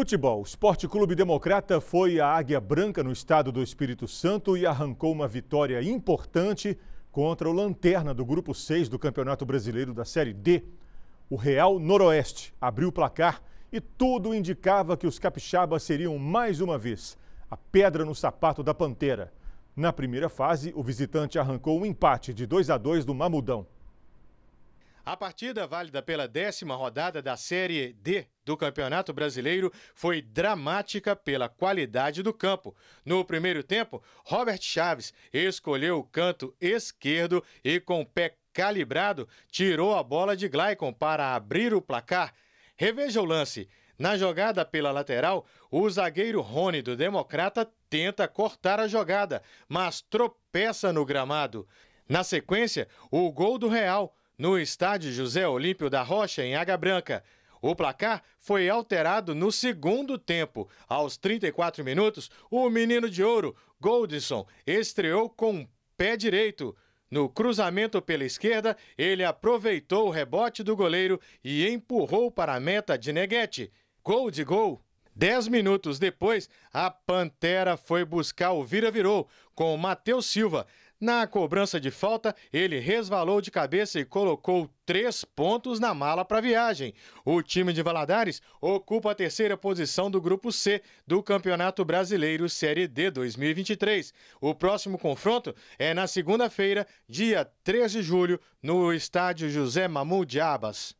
Futebol. Esporte Clube Democrata foi a Águia Branca no estado do Espírito Santo e arrancou uma vitória importante contra o Lanterna do Grupo 6 do Campeonato Brasileiro da Série D. O Real Noroeste abriu o placar e tudo indicava que os capixabas seriam mais uma vez a pedra no sapato da Pantera. Na primeira fase, o visitante arrancou um empate de 2 a 2 do Mamudão. A partida válida pela décima rodada da Série D do Campeonato Brasileiro foi dramática pela qualidade do campo. No primeiro tempo, Robert Chaves escolheu o canto esquerdo e, com o pé calibrado, tirou a bola de Glycon para abrir o placar. Reveja o lance. Na jogada pela lateral, o zagueiro Rony do Democrata tenta cortar a jogada, mas tropeça no gramado. Na sequência, o gol do Real no estádio José Olímpio da Rocha, em Água Branca. O placar foi alterado no segundo tempo. Aos 34 minutos, o menino de ouro, Goldson, estreou com o pé direito. No cruzamento pela esquerda, ele aproveitou o rebote do goleiro e empurrou para a meta de Neguete. Gol de gol. Dez minutos depois, a Pantera foi buscar o vira-virou com Matheus Silva. Na cobrança de falta, ele resvalou de cabeça e colocou três pontos na mala para a viagem. O time de Valadares ocupa a terceira posição do Grupo C do Campeonato Brasileiro Série D 2023. O próximo confronto é na segunda-feira, dia 3 de julho, no estádio José Mamu de Abas.